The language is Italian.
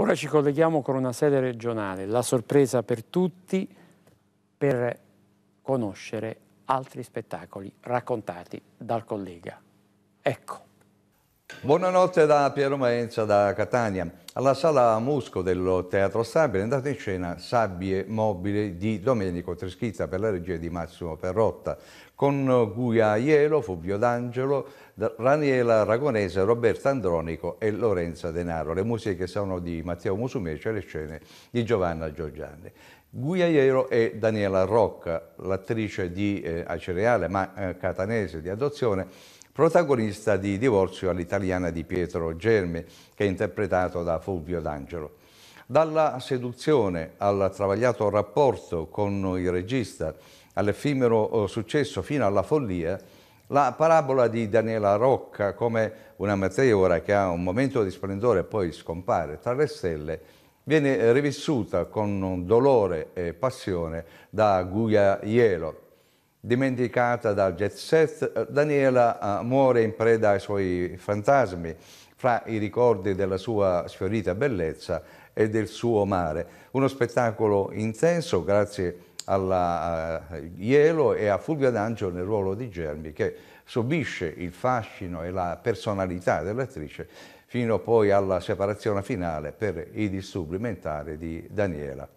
Ora ci colleghiamo con una sede regionale, la sorpresa per tutti per conoscere altri spettacoli raccontati dal collega. Ecco. Buonanotte da Piero Maenza da Catania. Alla sala Musco del Teatro Stabile è andata in scena Sabbie Mobile di Domenico Treschizza per la regia di Massimo Perrotta, con Guia Aiello, Fubio D'Angelo, Raniela Ragonese, Roberto Andronico e Lorenza Denaro. Le musiche sono di Matteo Musumeci e le scene di Giovanna Giorgiani. Guia Iero e Daniela Rocca, l'attrice di eh, Acereale ma eh, catanese di adozione, protagonista di Divorzio all'italiana di Pietro Germi, che è interpretato da Fulvio D'Angelo. Dalla seduzione al travagliato rapporto con il regista, all'effimero eh, successo fino alla follia, la parabola di Daniela Rocca come una meteora che ha un momento di splendore e poi scompare tra le stelle, viene rivissuta con dolore e passione da Guia Ielo, Dimenticata dal jet set, eh, Daniela eh, muore in preda ai suoi fantasmi, fra i ricordi della sua sfiorita bellezza e del suo mare. Uno spettacolo intenso grazie alla Ielo eh, e a Fulvia D'Angio nel ruolo di Germi che subisce il fascino e la personalità dell'attrice fino poi alla separazione finale per i disturbi mentali di Daniela.